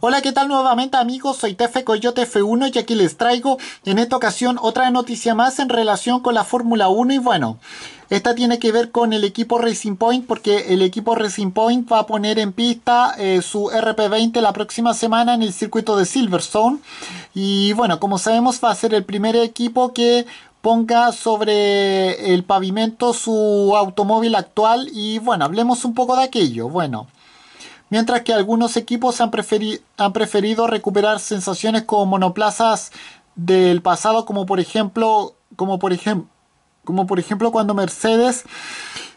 Hola, ¿qué tal nuevamente amigos? Soy Tefe Coyote F1 y aquí les traigo en esta ocasión otra noticia más en relación con la Fórmula 1 y bueno, esta tiene que ver con el equipo Racing Point porque el equipo Racing Point va a poner en pista eh, su RP20 la próxima semana en el circuito de Silverstone y bueno, como sabemos va a ser el primer equipo que ponga sobre el pavimento su automóvil actual y bueno, hablemos un poco de aquello. Bueno, mientras que algunos equipos han, han preferido recuperar sensaciones como monoplazas del pasado, como por ejemplo, como por ejemplo, como por ejemplo cuando Mercedes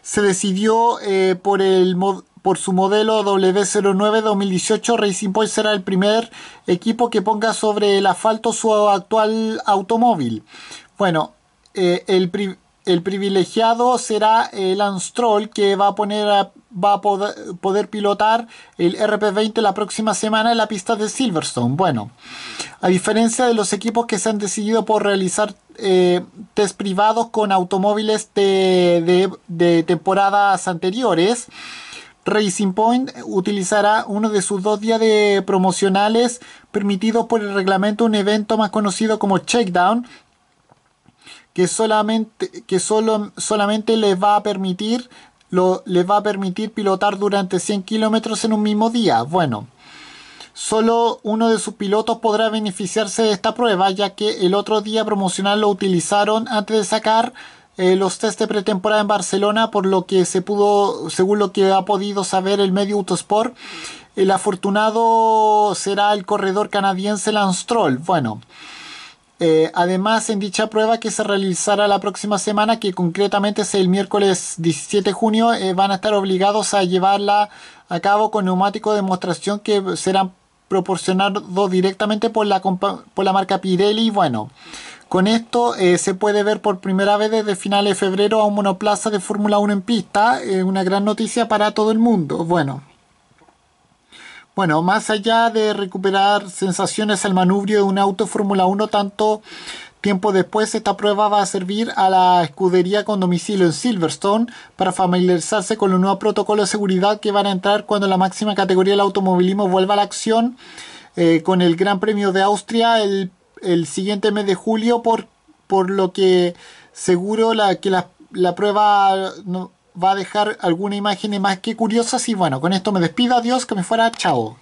se decidió eh, por, el por su modelo W09 2018, Racing Point será el primer equipo que ponga sobre el asfalto su actual automóvil. Bueno, eh, el, pri el privilegiado será el Anstrol que va a poner va a poder pilotar el RP20 la próxima semana en la pista de Silverstone. Bueno, a diferencia de los equipos que se han decidido por realizar eh, test privados con automóviles de, de temporadas anteriores, Racing Point utilizará uno de sus dos días de promocionales permitidos por el reglamento, un evento más conocido como Checkdown, que solamente, que solo, solamente les va a permitir lo, va a permitir pilotar durante 100 kilómetros en un mismo día. Bueno, solo uno de sus pilotos podrá beneficiarse de esta prueba, ya que el otro día promocional lo utilizaron antes de sacar eh, los test de pretemporada en Barcelona, por lo que se pudo, según lo que ha podido saber el medio Autosport, el afortunado será el corredor canadiense Lance Troll. Bueno. Eh, además, en dicha prueba que se realizará la próxima semana, que concretamente es el miércoles 17 de junio, eh, van a estar obligados a llevarla a cabo con neumático de demostración que serán proporcionados directamente por la, por la marca Pirelli. Bueno, con esto eh, se puede ver por primera vez desde finales de febrero a un monoplaza de Fórmula 1 en pista, una gran noticia para todo el mundo. Bueno. Bueno, más allá de recuperar sensaciones al manubrio de un auto Fórmula 1 tanto tiempo después, esta prueba va a servir a la escudería con domicilio en Silverstone para familiarizarse con los nuevos protocolos de seguridad que van a entrar cuando la máxima categoría del automovilismo vuelva a la acción eh, con el Gran Premio de Austria el, siguiente mes de julio, por, por lo que seguro que la, prueba va a dejar alguna imagen más que curiosa. Y bueno, con esto me despido. Adiós, que me fuera. Chao.